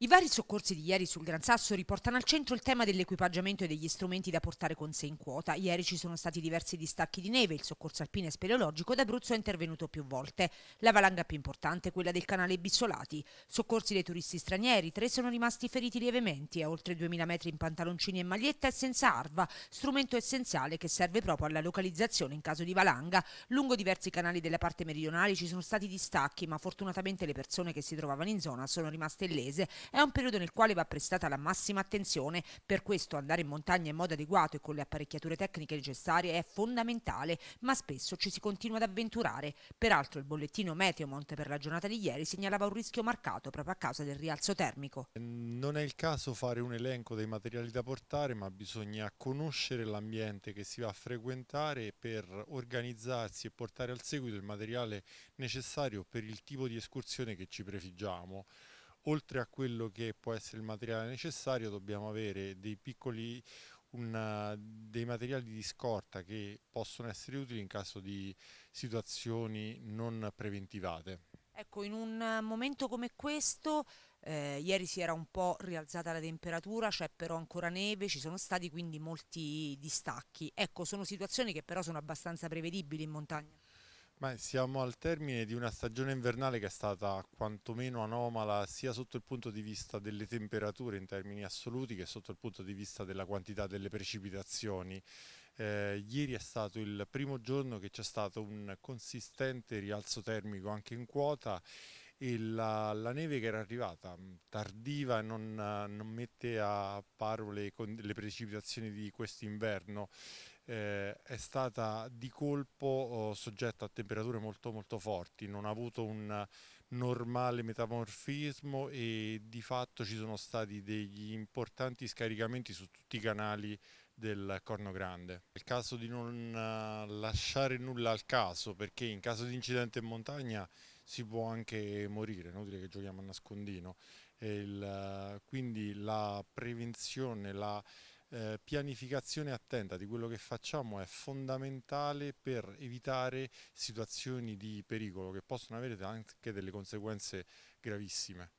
I vari soccorsi di ieri sul Gran Sasso riportano al centro il tema dell'equipaggiamento e degli strumenti da portare con sé in quota. Ieri ci sono stati diversi distacchi di neve, il soccorso alpino e speleologico d'Abruzzo è intervenuto più volte. La valanga più importante è quella del canale Bissolati. Soccorsi dei turisti stranieri, tre sono rimasti feriti lievemente a oltre 2000 metri in pantaloncini e maglietta e senza arva, strumento essenziale che serve proprio alla localizzazione in caso di valanga. Lungo diversi canali della parte meridionale ci sono stati distacchi, ma fortunatamente le persone che si trovavano in zona sono rimaste illese è un periodo nel quale va prestata la massima attenzione, per questo andare in montagna in modo adeguato e con le apparecchiature tecniche necessarie è fondamentale, ma spesso ci si continua ad avventurare. Peraltro il bollettino Meteomonte per la giornata di ieri segnalava un rischio marcato proprio a causa del rialzo termico. Eh, non è il caso fare un elenco dei materiali da portare, ma bisogna conoscere l'ambiente che si va a frequentare per organizzarsi e portare al seguito il materiale necessario per il tipo di escursione che ci prefiggiamo oltre a quello che può essere il materiale necessario dobbiamo avere dei piccoli una, dei materiali di scorta che possono essere utili in caso di situazioni non preventivate. Ecco, in un eh, momento come questo, eh, ieri si era un po' rialzata la temperatura, c'è però ancora neve, ci sono stati quindi molti distacchi. Ecco, sono situazioni che però sono abbastanza prevedibili in montagna. Beh, siamo al termine di una stagione invernale che è stata quantomeno anomala sia sotto il punto di vista delle temperature in termini assoluti che sotto il punto di vista della quantità delle precipitazioni. Eh, ieri è stato il primo giorno che c'è stato un consistente rialzo termico anche in quota la, la, neve che era arrivata mm, tardiva non, eh, non mette a paro le, le precipitazioni di quest'inverno eh, è stata di colpo oh, soggetta a temperature molto molto forti, non ha avuto un normale metamorfismo e di fatto ci sono stati degli importanti scaricamenti su tutti i canali del Corno Grande. È il caso di non eh, lasciare nulla al caso perché in caso di incidente in montagna si può anche morire, è inutile che giochiamo a nascondino. Il, eh, quindi la prevenzione, la eh, pianificazione attenta di quello che facciamo è fondamentale per evitare situazioni di pericolo che possono avere anche delle conseguenze gravissime.